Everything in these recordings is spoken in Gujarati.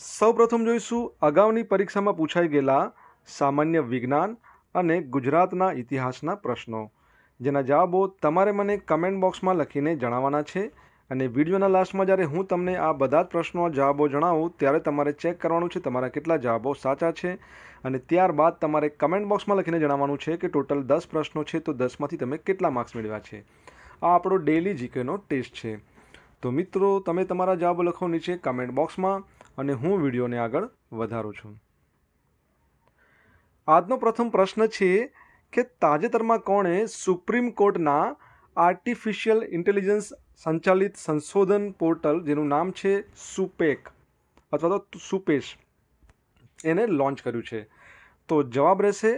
સૌપ્રથમ જોઈશું અગાઉની પરીક્ષામાં પૂછાઈ ગયેલા સામાન્ય વિજ્ઞાન અને ગુજરાતના ઇતિહાસના પ્રશ્નો જેના જવાબો તમારે મને કમેન્ટ બોક્સમાં લખીને જણાવવાના છે અને વિડીયોના લાસ્ટમાં જ્યારે હું તમને આ બધા જ પ્રશ્નો જવાબો જણાવું ત્યારે તમારે ચેક કરવાનું છે તમારા કેટલા જવાબો સાચા છે અને ત્યારબાદ તમારે કમેન્ટ બોક્સમાં લખીને જણાવવાનું છે કે ટોટલ દસ પ્રશ્નો છે તો દસમાંથી તમે કેટલા માર્ક્સ મેળવ્યા છે આ આપણો ડેલી જીકેનો ટેસ્ટ છે તો મિત્રો તમે તમારા જવાબો લખો નીચે કમેન્ટ બોક્સમાં અને હું વિડીયોને આગળ વધારું છું આજનો પ્રથમ પ્રશ્ન છે કે તાજેતરમાં કોણે સુપ્રીમ કોર્ટના આર્ટિફિશિયલ ઇન્ટેલિજન્સ સંચાલિત સંશોધન પોર્ટલ જેનું નામ છે સુપેક અથવા તો સુપેશ એને લોન્ચ કર્યું છે તો જવાબ રહેશે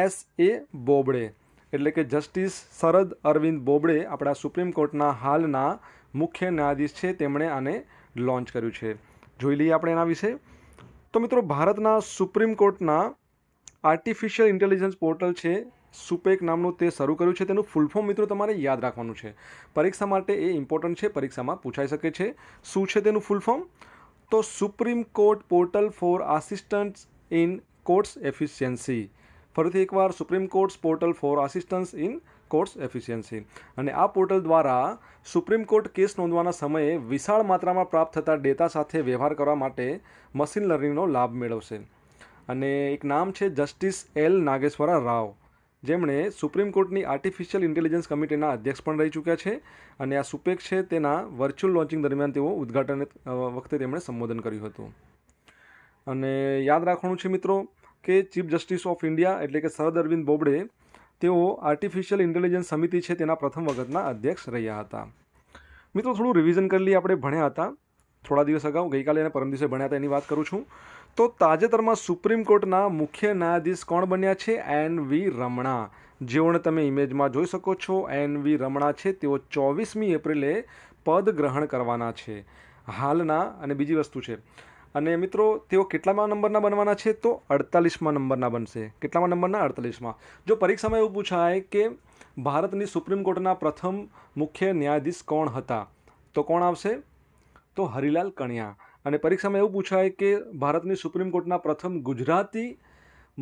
એસ એ બોબડે એટલે કે જસ્ટિસ શરદ અરવિંદ બોબડે આપણા સુપ્રીમ કોર્ટના હાલના મુખ્ય ન્યાયાધીશ છે તેમણે આને લોન્ચ કર્યું છે જોઈ લઈએ આપણે એના વિશે તો મિત્રો ભારતના સુપ્રીમ કોર્ટના આર્ટિફિશિયલ ઇન્ટેલિજન્સ પોર્ટલ છે સુપેક નામનું તે શરૂ કર્યું છે તેનું ફૂલ ફોર્મ મિત્રો તમારે યાદ રાખવાનું છે પરીક્ષા માટે એ ઇમ્પોર્ટન્ટ છે પરીક્ષામાં પૂછાઈ શકે છે શું છે તેનું ફૂલ ફોર્મ તો Supreme Court portal for assistant in courts efficiency ફરીથી એકવાર Supreme Courts portal for assistance in courts efficiency અને આ પોર્ટલ દ્વારા સુપ્રીમ કોર્ટ કેસ નોંધવાના સમયે વિશાળ માત્રામાં પ્રાપ્ત થતા ડેટા સાથે વ્યવહાર કરવા માટે મશીન લર્નિંગનો લાભ મેળવશે અને એક નામ છે જસ્ટિસ એલ નાગેશ્વરા રાવ જેમણે સુપ્રીમ કોર્ટની આર્ટિફિશિયલ ઇન્ટેલિજન્સ કમિટીના અધ્યક્ષ પણ રહી ચૂક્યા છે અને આ સુપેક્ષ છે તેના વર્ચ્યુઅલ લોન્ચિંગ દરમિયાન તેઓ ઉદ્ઘાટન વખતે તેમણે સંબોધન કર્યું હતું અને યાદ રાખવાનું છે મિત્રો કે ચીફ જસ્ટિસ ઓફ ઇન્ડિયા એટલે કે સરદ અરવિંદ બોબડે તેઓ આર્ટિફિશિયલ ઇન્ટેલિજન્સ સમિતિ છે તેના પ્રથમ વખતના અધ્યક્ષ રહ્યા હતા મિત્રો થોડું રિવિઝન કરી લઈએ આપણે ભણ્યા હતા થોડા દિવસ અગાઉ ગઈકાલે અને પરમ દિવસે ભણ્યા હતા એની વાત કરું છું તો તાજેતરમાં સુપ્રીમ કોર્ટના મુખ્ય ન્યાયાધીશ કોણ બન્યા છે એન વી રમણા જેઓને તમે ઇમેજમાં જોઈ શકો છો એન વી રમણા છે તેઓ ચોવીસમી એપ્રિલે પદ ગ્રહણ કરવાના છે હાલના અને બીજી વસ્તુ છે અને મિત્રો તેઓ કેટલામાં નંબરના બનવાના છે તો અડતાલીસમાં નંબરના બનશે કેટલામાં નંબરના અડતાલીસમાં જો પરીક્ષામાં એવું પૂછાય કે ભારતની સુપ્રીમ કોર્ટના પ્રથમ મુખ્ય ન્યાયાધીશ કોણ હતા તો કોણ આવશે તો હરિલાલ કણિયા અને પરીક્ષામાં એવું પૂછાય કે ભારતની સુપ્રીમ કોર્ટના પ્રથમ ગુજરાતી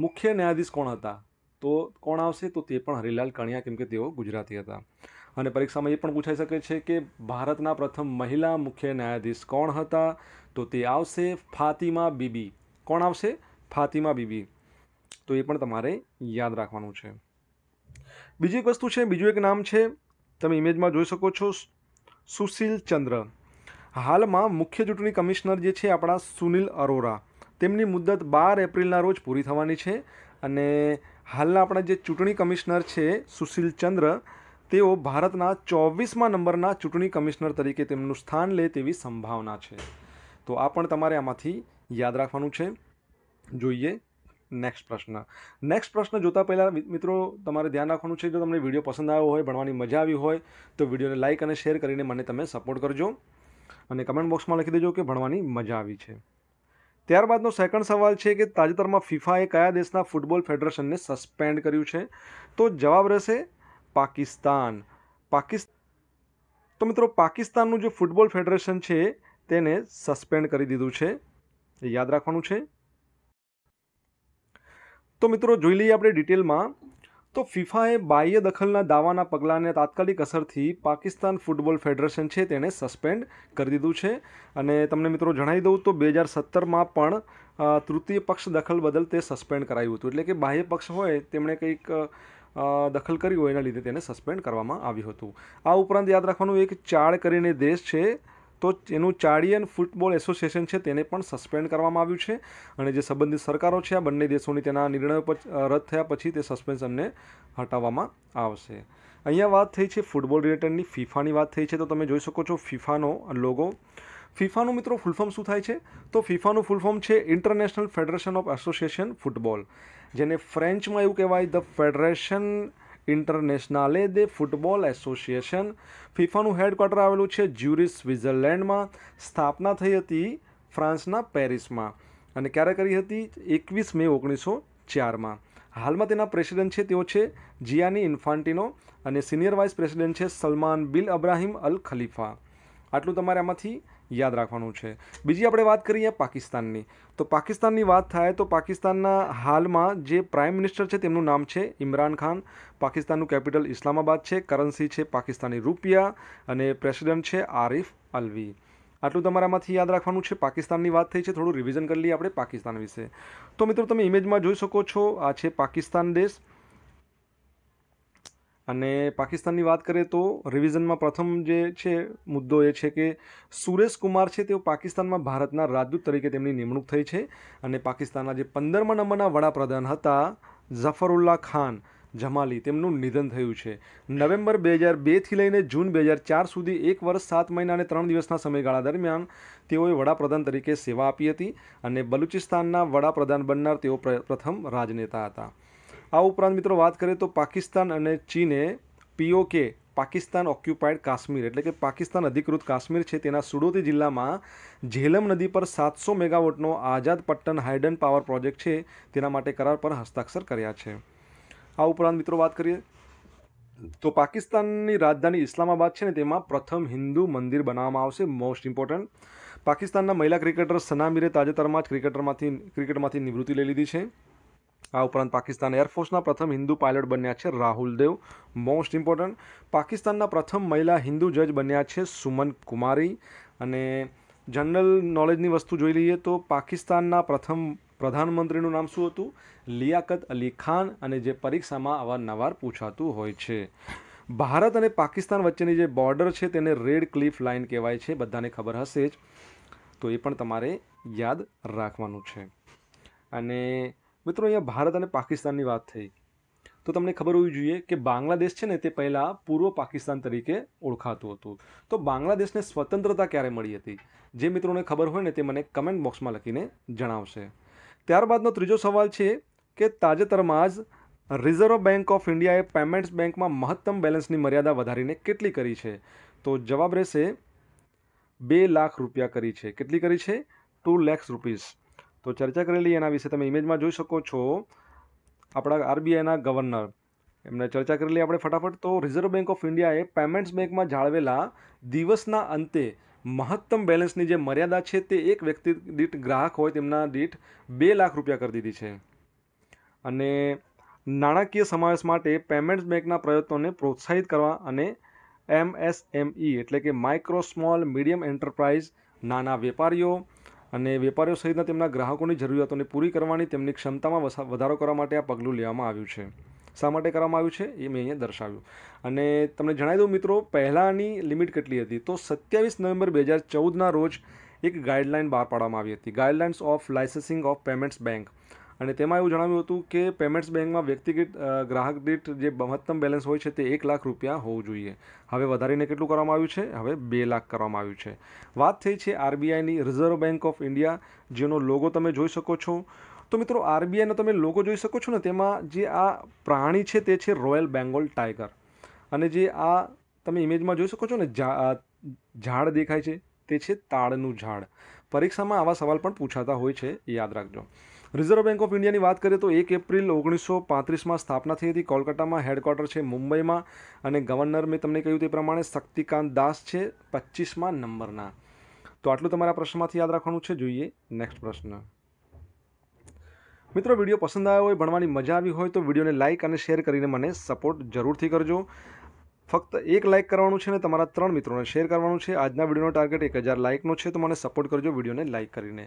મુખ્ય ન્યાયાધીશ કોણ હતા તો કોણ આવશે તો તે પણ હરિલાલ કણિયા કેમ કે તેઓ ગુજરાતી હતા અને પરીક્ષામાં એ પણ પૂછાઈ શકે છે કે ભારતના પ્રથમ મહિલા મુખ્ય ન્યાયાધીશ કોણ હતા તો તે આવશે ફાતિમા બીબી કોણ આવશે ફાતિમા બીબી તો એ પણ તમારે યાદ રાખવાનું છે બીજી એક વસ્તુ છે બીજું એક નામ છે તમે ઇમેજમાં જોઈ શકો છો સુશીલ ચંદ્ર હાલમાં મુખ્ય ચૂંટણી કમિશનર જે છે આપણા સુનિલ અરોરા તેમની મુદ્દત બાર એપ્રિલના રોજ પૂરી થવાની છે અને હાલના આપણા જે ચૂંટણી કમિશનર છે સુશીલ ચંદ્ર તેઓ ભારતના ચોવીસમાં નંબરના ચૂંટણી કમિશનર તરીકે તેમનું સ્થાન લે તેવી સંભાવના છે તો આ પણ તમારે આમાંથી યાદ રાખવાનું છે જોઈએ નેક્સ્ટ પ્રશ્ન નેક્સ્ટ પ્રશ્ન જોતા પહેલાં મિત્રો તમારે ધ્યાન રાખવાનું છે જો તમને વિડીયો પસંદ આવ્યો હોય ભણવાની મજા આવી હોય તો વિડીયોને લાઇક અને શેર કરીને મને તમે સપોર્ટ કરજો અને કમેન્ટ બોક્સમાં લખી દેજો કે ભણવાની મજા આવી છે ત્યારબાદનો સેકન્ડ સવાલ છે કે તાજેતરમાં ફિફાએ કયા દેશના ફૂટબોલ ફેડરેશનને સસ્પેન્ડ કર્યું છે તો જવાબ રહેશે પાકિસ્તાન પાકિસ્તાન તો મિત્રો પાકિસ્તાનનું જે ફૂટબોલ ફેડરેશન છે તેને સસ્પેન્ડ કરી દીધું છે એ યાદ રાખવાનું છે તો મિત્રો જોઈ લઈએ આપણે ડિટેલમાં તો ફિફાએ બાહ્ય દખલના દાવાના પગલાંને તાત્કાલિક અસરથી પાકિસ્તાન ફૂટબોલ ફેડરેશન છે તેણે સસ્પેન્ડ કરી દીધું છે અને તમને મિત્રો જણાવી દઉં તો બે હજાર સત્તરમાં પણ તૃતીય પક્ષ દખલ બદલ તે સસ્પેન્ડ કરાયું હતું એટલે કે બાહ્ય પક્ષ હોય તેમણે કંઈક દખલ કરી હોય એના લીધે તેને સસ્પેન્ડ કરવામાં આવ્યું હતું આ ઉપરાંત યાદ રાખવાનું એક ચાળ કરીને દેશ છે તો એનું ચાડિયન ફૂટબોલ એસોસિએશન છે તેને પણ સસ્પેન્ડ કરવામાં આવ્યું છે અને જે સંબંધિત સરકારો છે આ બંને દેશોની તેના નિર્ણયો રદ થયા પછી તે સસ્પેન્શનને હટાવવામાં આવશે અહીંયા વાત થઈ છે ફૂટબોલ રિલેટેડની ફિફાની વાત થઈ છે તો તમે જોઈ શકો છો ફિફાનો લોગો ફિફાનું મિત્રો ફૂલફોર્મ શું થાય છે તો ફિફાનું ફૂલફોર્મ છે International Federation of Association Football જેને ફ્રેન્ચમાં એવું કહેવાય ધ ફેડરેશન ઇન્ટરનેશનાલે દે ફૂટબોલ એસોસિએશન ફિફાનું હેડક્વાર્ટર આવેલું છે જ્યુરી સ્વિટ્ઝરલેન્ડમાં સ્થાપના થઈ હતી ફ્રાન્સના પેરિસમાં અને ક્યારે કરી હતી એકવીસ મે ઓગણીસો ચારમાં હાલમાં તેના પ્રેસિડેન્ટ છે તેઓ છે જિયાની ઇન્ફાન્ટિનો અને સિનિયર વાઇસ પ્રેસિડેન્ટ છે Salman bin Ibrahim Al Khalifa આટલું તમારે આમાંથી યાદ રાખવાનું છે બીજી આપણે વાત કરીએ પાકિસ્તાનની તો પાકિસ્તાનની વાત થાય તો પાકિસ્તાનના હાલમાં જે પ્રાઇમ મિનિસ્ટર છે તેમનું નામ છે ઇમરાન ખાન પાકિસ્તાનનું કેપિટલ ઇસ્લામાબાદ છે કરન્સી છે પાકિસ્તાની રૂપિયા અને પ્રેસિડેન્ટ છે આરિફ અલવી આટલું તમારામાંથી યાદ રાખવાનું છે પાકિસ્તાનની વાત થઈ છે થોડું રિવિઝન કરી લઈએ આપણે પાકિસ્તાન વિશે તો મિત્રો તમે ઇમેજમાં જોઈ શકો છો આ છે પાકિસ્તાન દેશ અને પાકિસ્તાનની વાત કરીએ તો રિવિઝનમાં પ્રથમ જે છે મુદ્દો એ છે કે સુરેશ કુમાર છે તેઓ પાકિસ્તાનમાં ભારતના રાજદૂત તરીકે તેમની નિમણૂક થઈ છે અને પાકિસ્તાનના જે પંદરમા નંબરના વડાપ્રધાન હતા ઝફરુલ્લા ખાન જમાલી તેમનું નિધન થયું છે નવેમ્બર બે હજાર બેથી લઈને જૂન બે હજાર ચાર સુધી એક વર્ષ સાત મહિના અને ત્રણ દિવસના સમયગાળા દરમિયાન તેઓએ વડાપ્રધાન તરીકે સેવા આપી હતી અને બલુચિસ્તાનના વડાપ્રધાન બનનાર તેઓ પ્રથમ રાજનેતા હતા આ ઉપરાંત મિત્રો વાત કરીએ તો પાકિસ્તાન અને ચીને પીઓકે પાકિસ્તાન ઓક્યુપાઇડ કાશ્મીર એટલે કે પાકિસ્તાન અધિકૃત કાશ્મીર છે તેના સુડોતી જિલ્લામાં ઝેલમ નદી પર સાતસો મેગાવોટનો Azad Pattan hydel power project છે તેના માટે કરાર પર હસ્તાક્ષર કર્યા છે આ ઉપરાંત મિત્રો વાત કરીએ તો પાકિસ્તાનની રાજધાની ઇસ્લામાબાદ છે ને તેમાં પ્રથમ હિન્દુ મંદિર બનાવવામાં આવશે મોસ્ટ ઇમ્પોર્ટન્ટ પાકિસ્તાનના મહિલા ક્રિકેટર સનામીરે તાજેતરમાં જ ક્રિકેટરમાંથી ક્રિકેટમાંથી નિવૃત્તિ લઈ લીધી છે આ ઉપરાંત પાકિસ્તાન એરફોર્સના પ્રથમ હિન્દુ પાયલટ બન્યા છે રાહુલ દેવ મોસ્ટ ઇમ્પોર્ટન્ટ પાકિસ્તાનના પ્રથમ મહિલા હિન્દુ જજ બન્યા છે સુમન કુમારી અને જનરલ નોલેજની વસ્તુ જોઈ લઈએ તો પાકિસ્તાનના પ્રથમ પ્રધાનમંત્રીનું નામ શું હતું લિયાકત અલી ખાન અને જે પરીક્ષામાં અવારનવાર પૂછાતું હોય છે ભારત અને પાકિસ્તાન વચ્ચેની જે બોર્ડર છે તેને રેડ ક્લિફ લાઇન કહેવાય છે બધાને ખબર હશે જ તો એ પણ તમારે યાદ રાખવાનું છે અને મિત્રો અહીંયા ભારત અને પાકિસ્તાનની વાત થઈ તો તમને ખબર હોવી જોઈએ કે બાંગ્લાદેશ છે ને તે પહેલાં પૂર્વ પાકિસ્તાન તરીકે ઓળખાતું હતું તો બાંગ્લાદેશને સ્વતંત્રતા ક્યારે મળી હતી જે મિત્રોને ખબર હોય ને તે મને કમેન્ટ બોક્સમાં લખીને જણાવશે ત્યારબાદનો ત્રીજો સવાલ છે કે તાજેતરમાં જ રિઝર્વ બેંક ઓફ ઇન્ડિયાએ પેમેન્ટ્સ બેંકમાં મહત્તમ બેલેન્સની મર્યાદા વધારીને કેટલી કરી છે તો જવાબ રહેશે બે લાખ રૂપિયા કરી છે કેટલી કરી છે ટુ લેક્સ રૂપીઝ તો ચર્ચા કરેલી એના વિશે તમે ઇમેજમાં જોઈ શકો છો આપણા આરબીઆઈના ગવર્નર એમણે ચર્ચા કરેલી આપણે ફટાફટ તો રિઝર્વ બેંક ઓફ ઇન્ડિયાએ પેમેન્ટ્સ બેંકમાં જાળવેલા દિવસના અંતે મહત્તમ બેલેન્સની જે મર્યાદા છે તે એક વ્યક્તિ દીઠ ગ્રાહક હોય તેમના દીઠ બે લાખ રૂપિયા કરી દીધી છે અને નાણાકીય સમાવેશ માટે પેમેન્ટ્સ બેંકના પ્રયત્નોને પ્રોત્સાહિત કરવા અને એમએસએમઈ e એટલે કે માઇક્રો સ્મોલ મીડિયમ એન્ટરપ્રાઇઝ નાના વેપારીઓ અને વેપારીઓ સહિતના તેમના ગ્રાહકોની જરૂરિયાતોને પૂરી કરવાની તેમની ક્ષમતામાં વધારો કરવા માટે આ પગલું લેવામાં આવ્યું છે શા માટે કરવામાં આવ્યું છે એ મેં અહીંયા દર્શાવ્યું અને તમને જણાવી દઉં મિત્રો પહેલાંની લિમિટ કેટલી હતી તો સત્યાવીસ નવેમ્બર બે હજાર ચૌદના રોજ એક ગાઈડલાઇન બહાર પાડવામાં આવી હતી guidelines of licensing of payments bank અને તેમાં એવું જણાવ્યું હતું કે પેમેન્ટ્સ બેંકમાં વ્યક્તિગત ગ્રાહક દીઠ જે મહત્તમ બેલેન્સ હોય છે તે એક લાખ રૂપિયા હોવું જોઈએ હવે વધારીને કેટલું કરવામાં આવ્યું છે હવે બે લાખ કરવામાં આવ્યું છે વાત થઈ છે આરબીઆઈની રિઝર્વ બેંક ઓફ ઇન્ડિયા જેનો લોગો તમે જોઈ શકો છો તો મિત્રો આરબીઆઈનો તમે લોગો જોઈ શકો છો ને તેમાં જે આ પ્રાણી છે તે છે રોયલ બેંગોલ ટાઈગર અને જે આ તમે ઇમેજમાં જોઈ શકો છો ને ઝાડ દેખાય છે તે છે તાળનું ઝાડ પરીક્ષામાં આવા સવાલ પણ પૂછાતા હોય છે યાદ રાખજો રિઝર્વ બેંક ઓફ ઇન્ડિયાની વાત કરીએ તો એક એપ્રિલ ઓગણીસો પાંત્રીસમાં સ્થાપના થઈ હતી કોલકાતામાં હેડક્વાર્ટર છે મુંબઈમાં અને ગવર્નર મેં તમને કહ્યું તે પ્રમાણે શક્તિકાંત દાસ છે પચીસમાં નંબરના તો આટલું તમારા પ્રશ્નમાંથી યાદ રાખવાનું છે જોઈએ નેક્સ્ટ પ્રશ્ન મિત્રો વિડીયો પસંદ આવ્યો હોય ભણવાની મજા આવી હોય તો વિડીયોને લાઇક અને શેર કરીને મને સપોર્ટ જરૂરથી કરજો ફક્ત એક લાઇક કરવાનું છે અને તમારા ત્રણ મિત્રોને શેર કરવાનું છે આજના વિડીયોનો ટાર્ગેટ એક હજાર લાઇકનો છે તો મને સપોર્ટ કરજો વિડીયોને લાઇક કરીને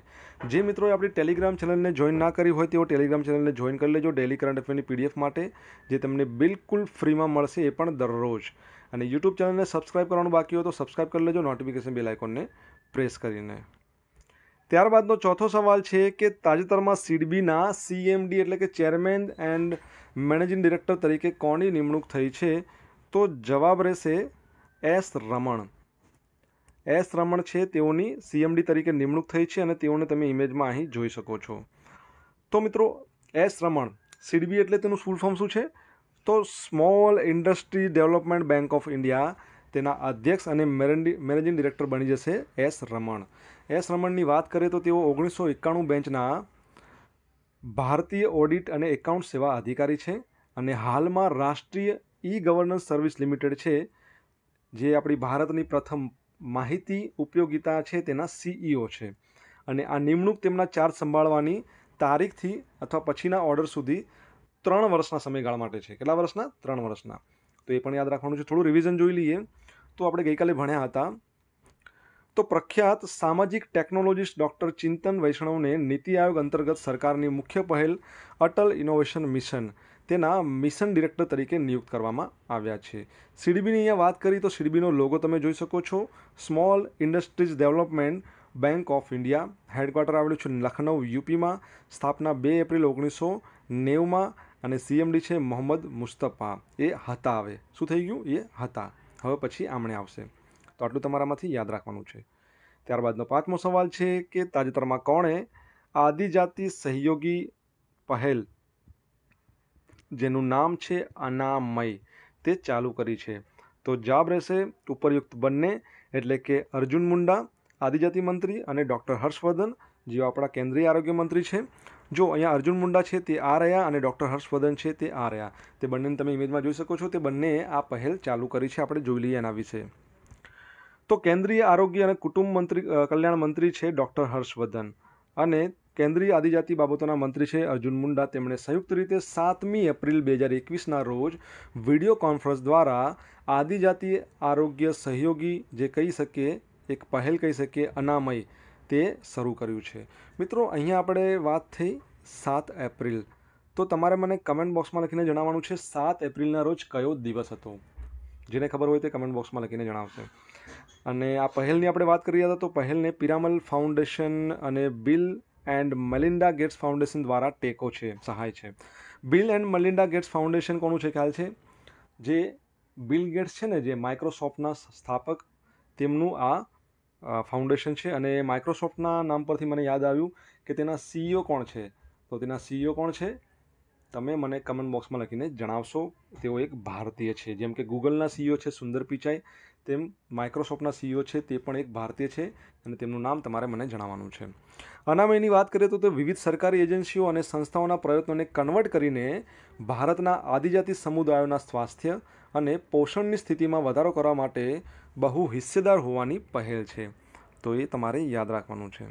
જે મિત્રોએ આપણી ટેલિગ્રામ ચેનલને જોઈન ના કરી હોય તેઓ ટેલિગ્રામ ચેનલને જોઈન કરી લેજો ડેલી કરંટ અફેરની પીડીએફ માટે જે તમને બિલકુલ ફ્રીમાં મળશે એ પણ દરરોજ અને યુટ્યુબ ચેનલને સબસ્ક્રાઇબ કરવાનું બાકી હોય તો સબસ્ક્રાઇબ કરી લેજો નોટિફિકેશન બેલ આઇકોનને પ્રેસ કરીને ત્યારબાદનો ચોથો સવાલ છે કે તાજેતરમાં સીડબીના સીએમડી એટલે કે ચેરમેન એન્ડ મેનેજિંગ ડિરેક્ટર તરીકે કોની નિમણૂક થઈ છે તો જવાબ રહેશે એસ રમણ એસ રમણ છે તેઓની સીએમડી તરીકે નિમણૂક થઈ છે અને તેઓને તમે ઇમેજમાં અહીં જોઈ શકો છો તો મિત્રો એસ રમણ સીડબી એટલે તેનું ફૂલ ફોર્મ શું છે તો Small Industry Development Bank of India તેના અધ્યક્ષ અને મેનેજિંગ ડિરેક્ટર બની જશે એસ રમણ એસ રમણની વાત કરીએ તો તેઓ ઓગણીસો એકાણું બેન્ચના ભારતીય ઓડિટ અને એકાઉન્ટ સેવા અધિકારી છે અને હાલમાં રાષ્ટ્રીય ઈ ગવર્નન્સ સર્વિસ લિમિટેડ છે જે આપણી ભારતની પ્રથમ માહિતી ઉપયોગિતા છે તેના સીઈઓ છે અને આ નિમણૂક તેમના ચાર્જ સંભાળવાની તારીખથી અથવા પછીના ઓર્ડર સુધી ત્રણ વર્ષના સમયગાળા માટે છે કેટલા વર્ષના ત્રણ વર્ષના તો એ પણ યાદ રાખવાનું છે થોડું રિવિઝન જોઈ લઈએ તો આપણે ગઈકાલે ભણ્યા હતા તો પ્રખ્યાત સામાજિક ટેકનોલોજીસ્ટ ડૉક્ટર ચિંતન વૈષ્ણવને નીતિ આયોગ અંતર્ગત સરકારની મુખ્ય પહેલ અટલ ઇનોવેશન મિશન તેના મિશન ડિરેક્ટર તરીકે નિયુક્ત કરવામાં આવ્યા છે સીડીબીની અહીંયા વાત કરી તો સીડીબીનો લોગો તમે જોઈ શકો છો Small Industries Development Bank of India headquarter આવેલું છે લખનઉ યુપીમાં સ્થાપના બે એપ્રિલ ઓગણીસો નેવમાં અને સીએમડી છે મોહમ્મદ મુસ્તફા એ હતા હવે શું થઈ ગયું એ હતા હવે પછી આમણે આવશે તો આટલું તમારામાંથી યાદ રાખવાનું છે ત્યારબાદનો પાંચમો સવાલ છે કે તાજેતરમાં કોણે આદિજાતિ સહયોગી પહેલ જેનું નામ છે અનામય તે ચાલુ કરી છે તો જાબ રહેશે ઉપરયુક્ત બંને એટલે કે અર્જુન મુંડા આદિજાતિ મંત્રી અને ડૉક્ટર હર્ષવર્ધન જેઓ આપણા કેન્દ્રીય આરોગ્ય મંત્રી છે જો અહીંયા અર્જુન મુંડા છે તે આ રહ્યા અને ડૉક્ટર હર્ષવર્ધન છે તે આ રહ્યા તે બંનેને તમે ઇમેજમાં જોઈ શકો છો તે બંનેએ આ પહેલ ચાલુ કરી છે આપણે જોઈ લઈએ એના વિશે તો કેન્દ્રીય આરોગ્ય અને કુટુંબ મંત્રી કલ્યાણ મંત્રી છે ડૉક્ટર હર્ષવર્ધન અને કેન્દ્રીય આદિજાતિ બાબતોના મંત્રી છે અર્જુન મુંડા તેમણે સંયુક્ત રીતે સાતમી એપ્રિલ બે હજાર એકવીસના રોજ વિડીયો કોન્ફરન્સ દ્વારા આદિજાતિ આરોગ્ય સહયોગી જે કહી શકીએ એક પહેલ કહી શકીએ અનામય તે શરૂ કર્યું છે મિત્રો અહીંયા આપણે વાત થઈ સાત એપ્રિલ તો તમારે મને કમેન્ટ બોક્સમાં લખીને જણાવવાનું છે સાત એપ્રિલના રોજ કયો દિવસ હતો જેને ખબર હોય તે કમેન્ટ બોક્સમાં લખીને જણાવશે અને આ પહેલની આપણે વાત કરી હતા તો પહેલને પિરામલ ફાઉન્ડેશન અને Bill and Melinda Gates Foundation દ્વારા ટેકો છે સહાય છે Bill and Melinda Gates Foundation કોનું છે ખ્યાલ છે જે બિલ ગેટ્સ છે ને જે માઇક્રોસોફ્ટના સ્થાપક તેમનું આ ફાઉન્ડેશન છે અને માઇક્રોસોફ્ટના નામ પરથી મને યાદ આવ્યું કે તેના સીઈઓ કોણ છે તો તેના સીઈઓ કોણ છે તમે મને કમેન્ટ બોક્સમાં લખીને જણાવશો તેઓ એક ભારતીય છે જેમ કે ગૂગલના સીઈઓ છે સુંદર પિચાઈ તેમ માઇક્રોસોફ્ટના સીઈઓ છે તે પણ એક ભારતીય છે અને તેમનું નામ તમારે મને જણાવવાનું છે અનામયની વાત કરીએ તો તે વિવિધ સરકારી એજન્સીઓ અને સંસ્થાઓના પ્રયત્નોને કન્વર્ટ કરીને ભારતના આદિજાતિ સમુદાયોના સ્વાસ્થ્ય અને પોષણની સ્થિતિમાં વધારો કરવા માટે બહુ હિસ્સેદાર હોવાની પહેલ છે તો એ તમારે યાદ રાખવાનું છે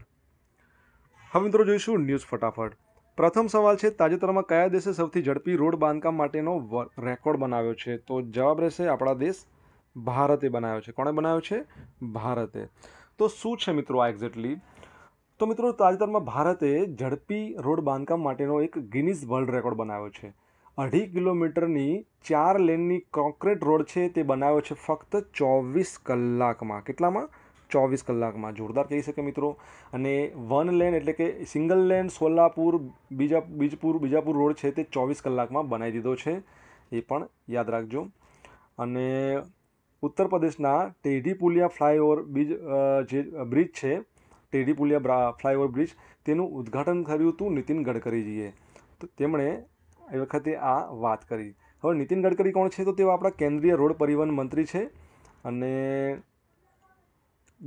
હવે મિત્રો જોઈશું ન્યૂઝ ફટાફટ પ્રથમ સવાલ છે તાજેતરમાં કયા દેશે સૌથી ઝડપી રોડ બાંધકામ માટેનો રેકોર્ડ બનાવ્યો છે તો જવાબ રહેશે આપણા દેશ ભારતે બનાવ્યો છે કોણે બનાવ્યો છે ભારતે તો શું છે મિત્રો આ એક્ઝેક્ટલી તો મિત્રો તાજેતરમાં ભારતે ઝડપી રોડ બાંધકામ માટેનો એક ગિનિસ વર્લ્ડ રેકોર્ડ બનાવ્યો છે અઢી કિલોમીટરની ચાર લેનની કોન્ક્રીટ રોડ છે તે બનાવ્યો છે ફક્ત ચોવીસ કલાકમાં કેટલામાં ચોવીસ કલાકમાં જોરદાર કહી શકે મિત્રો અને વન લેન એટલે કે સિંગલ લેન સોલાપુર બીજા બીજપુર બીજાપુર રોડ છે તે ચોવીસ કલાકમાં બનાવી દીધો છે એ પણ યાદ રાખજો અને ઉત્તર પ્રદેશના ટેઢી પુલિયા ફ્લાયઓવર બ્રિજ જે બ્રિજ છે ટેઢી પુલિયા ફ્લાયઓવર બ્રિજ તેનું ઉદ્ઘાટન કર્યું હતું નીતિન ગડકરીજીએ તો તેમણે એ વખતે આ વાત કરી હવે નીતિન ગડકરી કોણ છે તો તેઓ આપણા કેન્દ્રીય રોડ પરિવહન મંત્રી છે અને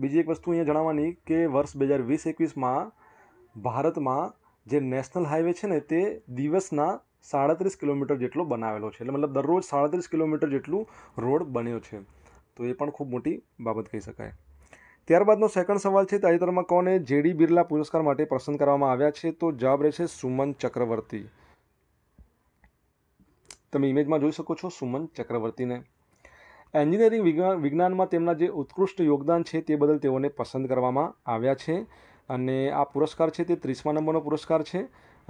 બીજી એક વસ્તુ અહીંયા જણાવવાની કે વર્ષ બે હજાર વીસ એકવીસમાં ભારતમાં જે નેશનલ હાઈવે છે ને તે દિવસના સાડત્રીસ કિલોમીટર જેટલો બનાવેલો છે એટલે મતલબ દરરોજ સાડત્રીસ કિલોમીટર જેટલું રોડ બન્યો છે તો એ પણ ખૂબ મોટી બાબત કહી શકાય ત્યારબાદનો સેકન્ડ સવાલ છે તાજેતરમાં કોને જેડી બિરલા પુરસ્કાર માટે પસંદ કરવામાં આવ્યા છે તો જવાબ રહેશે સુમન ચક્રવર્તી તમે ઇમેજમાં જોઈ શકો છો સુમન ચક્રવર્તીને એન્જિનિયરિંગ વિજ્ઞાનમાં તેમના જે ઉત્કૃષ્ટ યોગદાન છે તે બદલ તેઓને પસંદ કરવામાં આવ્યા છે અને આ પુરસ્કાર છે તે ત્રીસમા નંબરનો પુરસ્કાર છે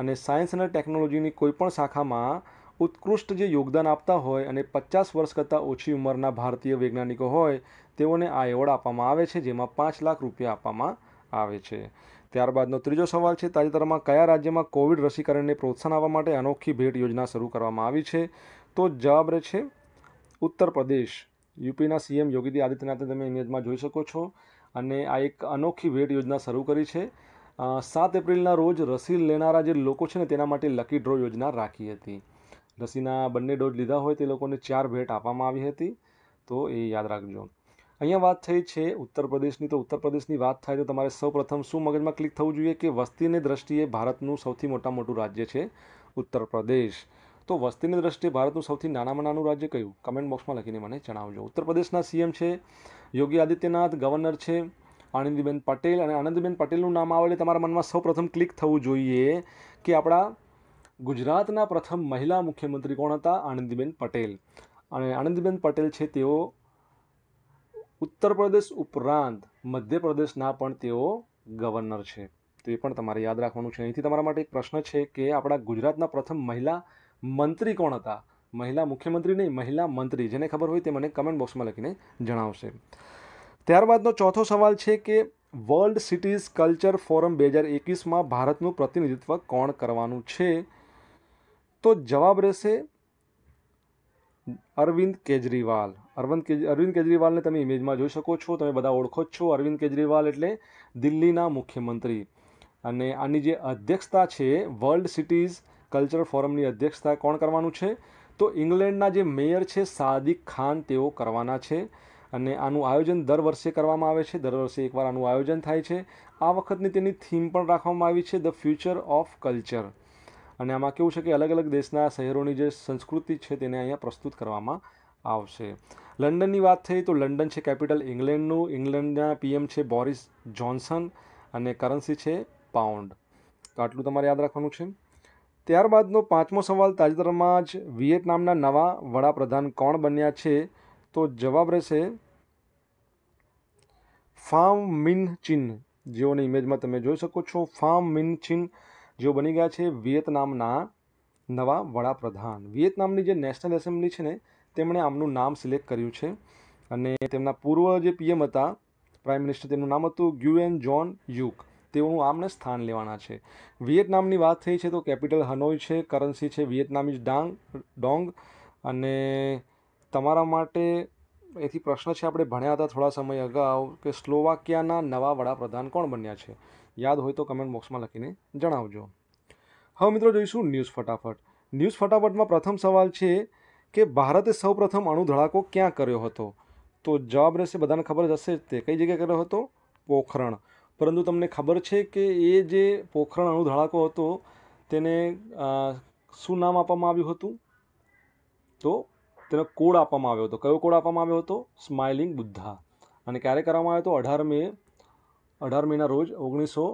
અને સાયન્સ અને ટેકનોલોજીની કોઈપણ શાખામાં ઉત્કૃષ્ટ જે યોગદાન આપતા હોય અને પચાસ વર્ષ કરતાં ઓછી ઉંમરના ભારતીય વૈજ્ઞાનિકો હોય તેઓને આ એવોર્ડ આપવામાં આવે છે જેમાં પાંચ લાખ રૂપિયા આપવામાં આવે છે ત્યારબાદનો ત્રીજો સવાલ છે તાજેતરમાં કયા રાજ્યમાં કોવિડ રસીકરણને પ્રોત્સાહન આપવા માટે અનોખી ભેટ યોજના શરૂ કરવામાં આવી છે તો જવાબ રહે છે ઉત્તર પ્રદેશ યુપીના સીએમ યોગી આદિત્યનાથને તમે ઇમેજમાં જોઈ શકો છો અને આ એક અનોખી ભેટ યોજના શરૂ કરી છે સાત એપ્રિલના રોજ રસી લેનારા જે લોકો છે ને તેના માટે લકી ડ્રો યોજના રાખી હતી રસીના બંને ડોઝ લીધા હોય તે લોકોને ચાર ભેટ આપવામાં આવી હતી તો એ યાદ રાખજો અહીંયા વાત થઈ છે ઉત્તર પ્રદેશની તો ઉત્તર પ્રદેશની વાત થાય તો તમારે સૌ પ્રથમ શું મગજમાં ક્લિક થવું જોઈએ કે વસ્તીની દ્રષ્ટિએ ભારતનું સૌથી મોટા મોટું રાજ્ય છે ઉત્તર પ્રદેશ તો વસ્તીની દ્રષ્ટિએ ભારતનું સૌથી નાનામાં નાનું રાજ્ય કયું કમેન્ટ બોક્સમાં લખીને મને જણાવજો ઉત્તર પ્રદેશના સીએમ છે યોગી આદિત્યનાથ ગવર્નર છે આનંદીબેન પટેલ અને આનંદીબેન પટેલનું નામ આવે તમારા મનમાં સૌપ્રથમ ક્લિક થવું જોઈએ કે આપણા ગુજરાતના પ્રથમ મહિલા મુખ્યમંત્રી કોણ હતા આનંદીબેન પટેલ અને આનંદીબેન પટેલ છે તેઓ ઉત્તર પ્રદેશ ઉપરાંત મધ્યપ્રદેશના પણ તેઓ ગવર્નર છે તો એ પણ તમારે યાદ રાખવાનું છે અહીંથી તમારા માટે એક પ્રશ્ન છે કે આપણા ગુજરાતના પ્રથમ મહિલા મંત્રી કોણ હતા મહિલા મુખ્યમંત્રી નહીં મહિલા મંત્રી જેને ખબર હોય તે મને કમેન્ટ બોક્સમાં લખીને જણાવશે ત્યારબાદનો ચોથો સવાલ છે કે વર્લ્ડ સિટીઝ કલ્ચર ફોરમ બે હજાર એકવીસમાં ભારતનું પ્રતિનિધિત્વ કોણ કરવાનું છે તો જવાબ રહેશે અરવિંદ કેજરીવાલ અરવિંદ કેજ અરવિંદ કેજરીવાલને તમે ઇમેજમાં જોઈ શકો છો તમે બધા ઓળખો જ છો અરવિંદ કેજરીવાલ એટલે દિલ્હીના મુખ્યમંત્રી અને આની જે અધ્યક્ષતા છે વર્લ્ડ સિટીઝ કલ્ચર ફોરમની અધ્યક્ષતા કોણ કરવાનું છે તો ઇંગ્લેન્ડના જે મેયર છે સાદિક ખાન તેઓ કરવાના છે અને આનું આયોજન દર વર્ષે કરવામાં આવે છે દર વર્ષે એકવાર આનું આયોજન થાય છે આ વખતની તેની થીમ પણ રાખવામાં આવી છે ધ ફ્યુચર ઓફ કલ્ચર અને આમાં કેવું છે કે અલગ અલગ દેશના શહેરોની જે સંસ્કૃતિ છે તેને અહીંયા પ્રસ્તુત કરવામાં આવશે લંડનની વાત થઈ તો લંડન છે કેપિટલ ઇંગ્લેન્ડનું ઇંગ્લેન્ડના પીએમ છે બોરિસ જોન્સન અને કરન્સી છે પાઉન્ડ તો આટલું તમારે યાદ રાખવાનું છે ત્યારબાદનો પાંચમો સવાલ તાજેતરમાં જ વિયેટનામના નવા વડાપ્રધાન કોણ બન્યા છે તો જવાબ રહેશે ફામ મિન ચિન જેઓની ઇમેજમાં તમે જોઈ શકો છો ફામ મિન ચિન જેઓ બની ગયા છે વિયેતનામના નવા વડાપ્રધાન વિયેતનામની જે નેશનલ એસેમ્બલી છે ને તેમણે આમનું નામ સિલેક્ટ કર્યું છે અને તેમના પૂર્વ જે પીએમ હતા પ્રાઇમ મિનિસ્ટર તેમનું નામ હતું ગ્યુએન જોન યુક તેઓનું આમને સ્થાન લેવાના છે વિયેતનામની વાત થઈ છે તો કેપિટલ હનોઈ છે કરન્સી છે વિયેતનામીઝ ડાંગ ડોંગ અને તમારા માટે એથી પ્રશ્ન છે આપણે ભણ્યા હતા થોડા સમય અગાઉ કે સ્લોવાકિયાના નવા વડાપ્રધાન કોણ બન્યા છે યાદ હોય તો કમેન્ટ બોક્સમાં લખીને જણાવજો હવે મિત્રો જોઈશું ન્યૂઝ ફટાફટ ન્યૂઝ ફટાફટમાં પ્રથમ સવાલ છે કે ભારતે સૌપ્રથમ અણુ ધડાકો ક્યાં કર્યો હતો તો જવાબ રહેશે બધાને ખબર જ હશે તે કઈ જગ્યાએ કર્યો હતો પોખરણ પરંતુ તમને ખબર છે કે એ જે પોખરણ અણુ હતો તેને શું નામ આપવામાં આવ્યું હતું તો તેનો કોડ આપવામાં આવ્યો હતો કયો કોડ આપવામાં આવ્યો હતો સ્માઇલિંગ બુદ્ધા અને ક્યારે કરવામાં આવ્યો હતો અઢાર મે અઢાર મહિના રોજ ઓગણીસો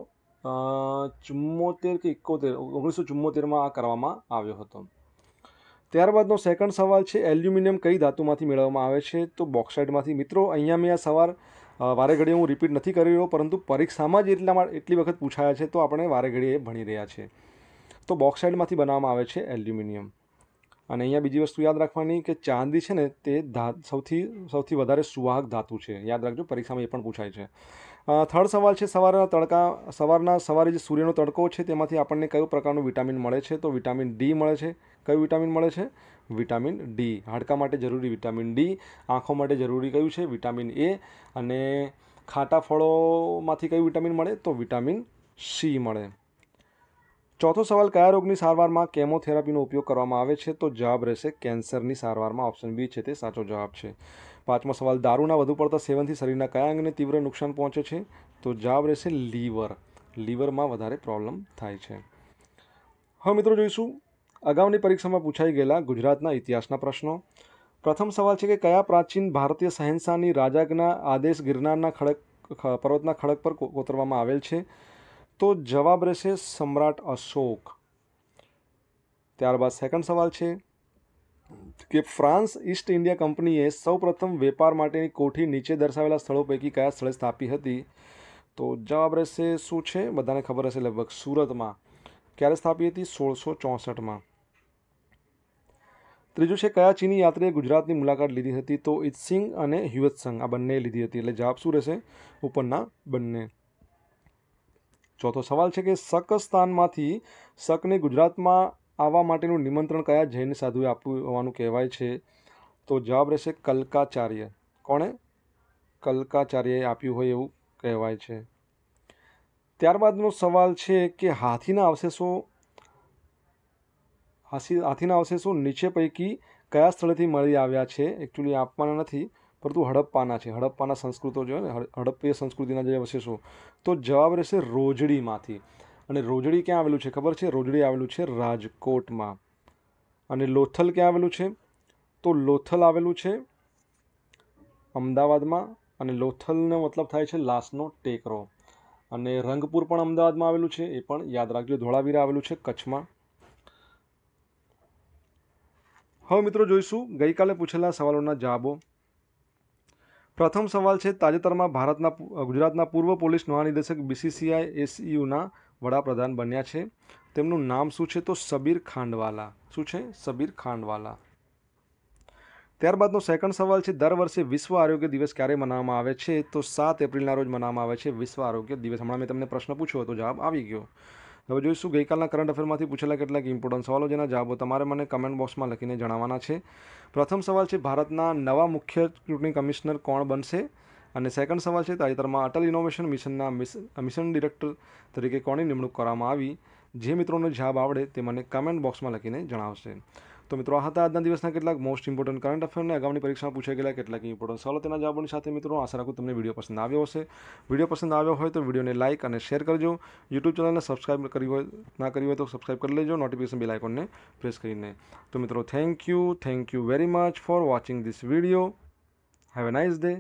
ચુમ્મોતેર કે એકોતેર ઓગણીસો ચુમ્મોતેરમાં આ કરવામાં આવ્યો હતો ત્યારબાદનો સેકન્ડ સવાલ છે એલ્યુમિનિયમ કઈ ધાતુમાંથી મેળવવામાં આવે છે તો બોક્સાઇડમાંથી મિત્રો અહીંયા મેં આ સવાર વારે ઘડીએ હું રિપીટ નથી કરી રહ્યો પરંતુ પરીક્ષામાં જ એટલા માટે એટલી વખત પૂછાયા છે તો આપણે વારે ઘડીએ ભણી રહ્યા છે તો બોક્સાઇડમાંથી બનાવવામાં આવે છે એલ્યુમિનિયમ અને અહીંયા બીજી વસ્તુ યાદ રાખવાની કે ચાંદી છે ને તે સૌથી સૌથી વધારે સુવાહક ધાતુ છે યાદ રાખજો પરીક્ષામાં એ પણ પૂછાય છે થર્ડ સવાલ છે સવારના તડકા સવારના સવારે જે સૂર્યનો તડકો છે તેમાંથી આપણને કયો પ્રકારનું વિટામિન મળે છે તો વિટામિન ડી મળે છે કયું વિટામિન મળે છે વિટામિન ડી હાડકા માટે જરૂરી વિટામિન ડી આંખો માટે જરૂરી કયું છે વિટામિન એ અને ખાટા ફળોમાંથી કયું વિટામિન મળે તો વિટામિન સી મળે ચોથો સવાલ કયા રોગની સારવારમાં કેમોથેરાપીનો ઉપયોગ કરવામાં આવે છે તો જવાબ રહેશે કેન્સરની સારવારમાં ઓપ્શન બી છે તે સાચો જવાબ છે પાંચમો સવાલ દારૂના વધુ પડતા સેવનથી શરીરના કયા અંગને તીવ્ર નુકસાન પહોંચે છે તો જવાબ રહેશે લીવર લીવરમાં વધારે પ્રોબ્લેમ થાય છે હવે મિત્રો જોઈશું અગાઉની પરીક્ષામાં પૂછાઈ ગયેલા ગુજરાતના ઇતિહાસના પ્રશ્નો પ્રથમ સવાલ છે કે કયા પ્રાચીન ભારતીય શહેનશાહની રાજાજ્ઞા આદેશ ગિરનારના ખડક પર્વતના ખડક પર કોતરવામાં આવેલ છે તો જવાબ રહેશે સમ્રાટ અશોક ત્યારબાદ સેકન્ડ સવાલ છે કે ફ્રાન્સ ઈસ્ટ ઇન્ડિયા કંપનીએ સૌપ્રથમ વેપાર માટેની કોઠી નીચે દર્શાવેલા સ્થળો પૈકી કયા સ્થળે સ્થાપી હતી તો જવાબ રહેશે શું છે બધાને ખબર હશે લગભગ સુરતમાં ક્યારે સ્થાપી હતી સોળસો ચોસઠમાં ત્રીજું છે કયા ચીની યાત્રીએ ગુજરાતની મુલાકાત લીધી હતી તો ઇતસિંગ અને હ્યુઅતસંગ આ બંને લીધી હતી એટલે જવાબ શું રહેશે ઉપરના બંને ચોથો સવાલ છે કે સક સ્થાનમાંથી શકને ગુજરાતમાં આવવા માટેનું નિમંત્રણ કયા જૈન સાધુએ આપ્યું હોવાનું કહેવાય છે તો જવાબ રહેશે કલકાચાર્ય કોણે કલકાચાર્યએ આપ્યું હોય એવું કહેવાય છે ત્યારબાદનો સવાલ છે કે હાથીના અવશેષો હાથી હાથીના અવશેષો નીચે પૈકી કયા સ્થળેથી મળી આવ્યા છે એકચ્યુઅલી આપવાના નથી પરંતુ હડપ્પાના છે હડપ્પાના સંસ્કૃતો જોઈએ ને હડપ્પીય સંસ્કૃતિના જે અવશેષો તો જવાબ રહેશે રોજડીમાંથી અને રોજડી ક્યાં આવેલું છે ખબર છે રોજડી આવેલું છે રાજકોટમાં અને લોથલ ક્યાં આવેલું છે તો લોથલ આવેલું છે અમદાવાદમાં અને લોથલનો મતલબ થાય છે લાસનો ટેકરો અને રંગપુર પણ અમદાવાદમાં આવેલું છે એ પણ યાદ રાખજો ધોળાવીરા આવેલું છે કચ્છમાં હવે મિત્રો જોઈશું ગઈકાલે પૂછેલા સવાલોના જવાબો પ્રથમ સવાલ છે તાજેતરમાં ભારતના ગુજરાતના પૂર્વ પોલીસ મહાનિદેશક બીસીસીઆઈ એસયુના વડાપ્રધાન બન્યા છે તેમનું નામ શું છે તો સબીર ખાંડવાલા શું છે સબીર ખાંડવાલા ત્યારબાદનો સેકન્ડ સવાલ છે દર વર્ષે વિશ્વ આરોગ્ય દિવસ ક્યારે મનાવવામાં આવે છે તો સાત એપ્રિલના રોજ મનાવવામાં આવે છે વિશ્વ આરોગ્ય દિવસ હમણાં મેં તમને પ્રશ્ન પૂછ્યો હતો જવાબ આવી ગયો હવે જોઈશું ગઈકાલના કરંટ અફેરમાંથી પૂછેલા કેટલાક ઇમ્પોર્ટન્ટ સવાલો જેના જવાબો તમારે મને કમેન્ટ બોક્સમાં લખીને જણાવવાના છે પ્રથમ સવાલ છે ભારતના નવા મુખ્ય ચૂંટણી કમિશનર કોણ બનશે અને સેકન્ડ સવાલ છે તાજેતરમાં અટલ ઇનોવેશન મિશનના મિશન ડિરેક્ટર તરીકે કોની નિમણૂક કરવામાં આવી જે મિત્રોને જાબ આવડે તે મને કમેન્ટ બોક્સમાં લખીને જણાવશે તો મિત્રો આ હતા આજના દિવસના કેટલાક મોસ્ટ ઇમ્પોર્ટન્ટ કરંટ અફેરને આગામી પરીક્ષામાં પૂછાઈ ગયેલા કેટલાક ઇમ્પોર્ટન્ટ સવાલો તેના જવાબોની સાથે મિત્રો આશા રાખું તમને વિડીયો પસંદ આવ્યો હશે વિડીયો પસંદ આવ્યો હોય તો વિડીયોને લાઇક અને શેર કરજો યુટ્યુબ ચેનલને સબસ્ક્રાઇબ કરી હોય ના કરી હોય તો સબસ્ક્રાઇબ કરી લેજો નોટિફિકેશન બેલ આઇકોનને પ્રેસ કરીને તો મિત્રો thank you thank you very much for watching this video have a nice day